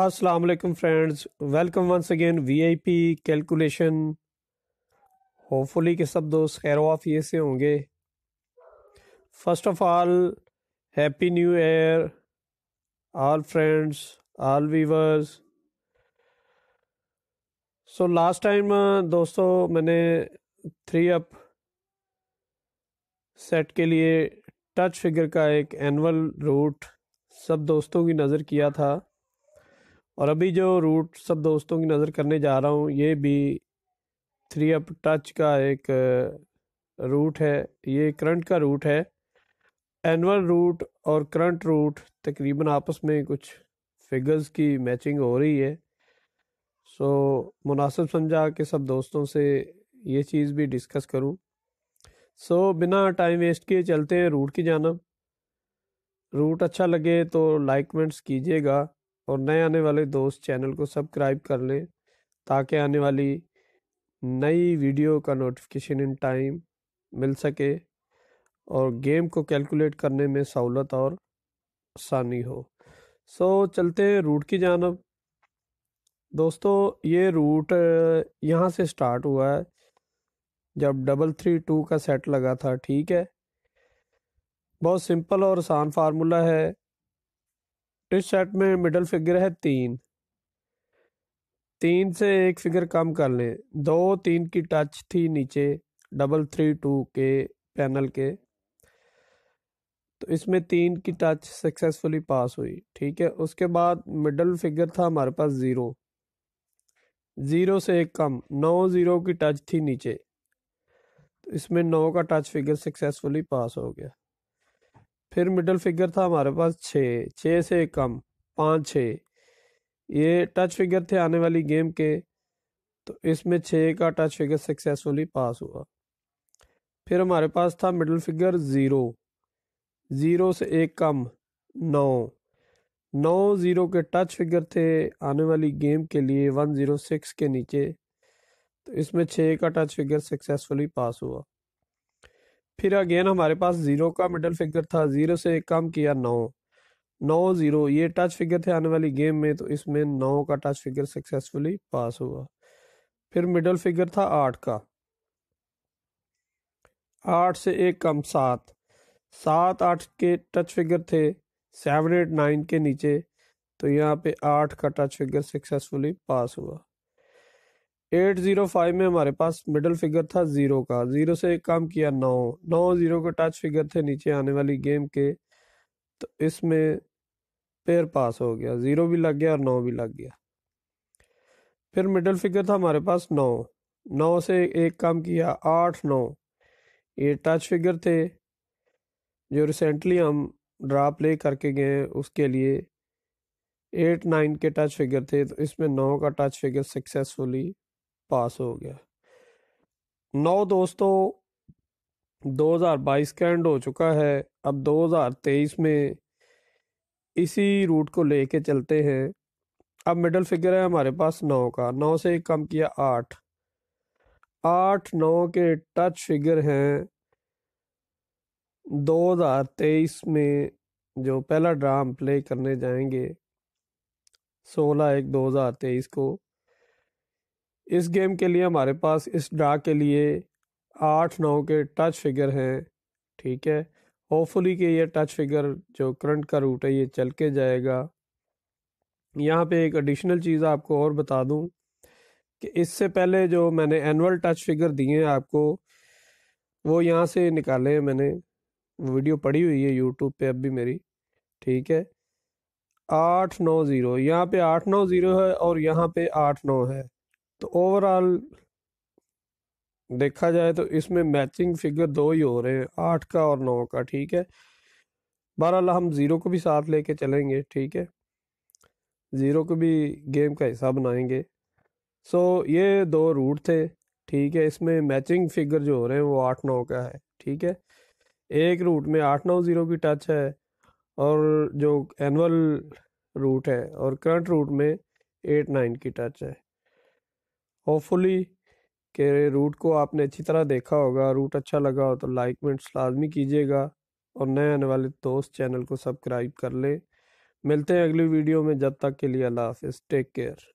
अस्सलाम friends welcome once again V I P calculation hopefully के सब दोस्त खैर वाफिए से होंगे first of all happy new year all friends all viewers so last time दोस्तों मैंने थ्री अप सेट के लिए टच फिगर का एक एनअल रूट सब दोस्तों की नज़र किया था और अभी जो रूट सब दोस्तों की नज़र करने जा रहा हूँ ये भी थ्री अप टच का एक रूट है ये करंट का रूट है एनअल रूट और करंट रूट तकरीबन आपस में कुछ फिगर्स की मैचिंग हो रही है सो मुनासिब समझा कि सब दोस्तों से ये चीज़ भी डिस्कस करूँ सो बिना टाइम वेस्ट किए चलते हैं रूट की जाना रूट अच्छा लगे तो लाइकमेंट्स कीजिएगा और नए आने वाले दोस्त चैनल को सब्सक्राइब कर लें ताकि आने वाली नई वीडियो का नोटिफिकेशन इन टाइम मिल सके और गेम को कैलकुलेट करने में सहूलत और आसानी हो सो चलते हैं रूट की जानब दोस्तों ये रूट यहाँ से स्टार्ट हुआ है जब डबल थ्री टू का सेट लगा था ठीक है बहुत सिंपल और आसान फार्मूला है इस सेट में मिडल फिगर है तीन तीन से एक फिगर कम कर लें दो तीन की टच थी नीचे डबल थ्री टू के पैनल के तो इसमें तीन की टच सक्सेसफुली पास हुई ठीक है उसके बाद मिडल फिगर था हमारे पास ज़ीरो ज़ीरो से एक कम नौ ज़ीरो की टच थी नीचे तो इसमें नौ का टच फिगर सक्सेसफुली पास हो गया फिर मिडल फिगर था हमारे पास छः छः से कम पाँच छः ये टच फिगर थे आने वाली गेम के तो इसमें छः का टच फिगर सक्सेसफुली पास हुआ फिर हमारे पास था मिडल फिगर ज़ीरो ज़ीरो से एक कम नौ नौ ज़ीरो के टच फिगर थे आने वाली गेम के लिए वन ज़ीरो सिक्स के नीचे तो इसमें छः का टच फिगर सक्सेसफुली पास हुआ फिर अगेन हमारे पास ज़ीरो का मिडल फिगर था ज़ीरो से एक किया नौ नौ ज़ीरो ये टच फिगर थे आने वाली गेम में तो इसमें नौ का टच फिगर सक्सेसफुली पास हुआ फिर मिडल फिगर था आठ का आठ से एक कम सात सात आठ के टच फिगर थे सेवन एट नाइन के नीचे तो यहाँ पे आठ का टच फिगर सक्सेसफुली पास हुआ एट जीरो फाइव में हमारे पास मिडल फिगर था जीरो का जीरो से एक काम किया नौ नौ जीरो के टच फिगर थे नीचे आने वाली गेम के तो इसमें पेयर पास हो गया जीरो भी लग गया और नौ भी लग गया फिर मिडल फिगर था हमारे पास नौ नौ से एक काम किया आठ नौ ये टच फिगर थे जो रिसेंटली हम ड्रा प्ले करके गए उसके लिए एट नाइन के टच फिगर थे तो इसमें नौ का टच फिगर सक्सेसफुली पास हो गया नौ दोस्तों 2022 का एंड हो चुका है अब 2023 में इसी रूट को लेके चलते हैं अब मिडल फिगर है हमारे पास नौ का नौ से कम किया आठ आठ नौ के टच फिगर हैं 2023 में जो पहला ड्राम प्ले करने जाएंगे 16 एक 2023 को इस गेम के लिए हमारे पास इस ड्रा के लिए आठ नौ के टच फिगर हैं ठीक है होपफुली कि ये टच फिगर जो करंट का रूट है ये चल के जाएगा यहाँ पे एक एडिशनल चीज़ आपको और बता दूँ कि इससे पहले जो मैंने एनअल टच फिगर दिए हैं आपको वो यहाँ से निकाले हैं मैंने वीडियो पड़ी हुई है यूट्यूब पे अब भी मेरी ठीक है आठ नौ ज़ीरो यहाँ पे आठ नौ ज़ीरो है और यहाँ पे आठ नौ है तो ओवरऑल देखा जाए तो इसमें मैचिंग फिगर दो ही हो रहे हैं आठ का और नौ का ठीक है बहरहाल हम ज़ीरो को भी साथ लेके चलेंगे ठीक है ज़ीरो को भी गेम का हिस्सा बनाएंगे सो ये दो रूट थे ठीक है इसमें मैचिंग फिगर जो हो रहे हैं वो आठ नौ का है ठीक है एक रूट में आठ नौ ज़ीरो की टच है और जो एनअल रूट है और करंट रूट में एट नाइन की टच है होपफुली के रूट को आपने अच्छी तरह देखा होगा रूट अच्छा लगा हो तो लाइक कमेंट्स लाजमी कीजिएगा और नए आने वाले दोस्त चैनल को सब्सक्राइब कर लें मिलते हैं अगली वीडियो में जब तक के लिए अल्लाह हाफिज़ टेक केयर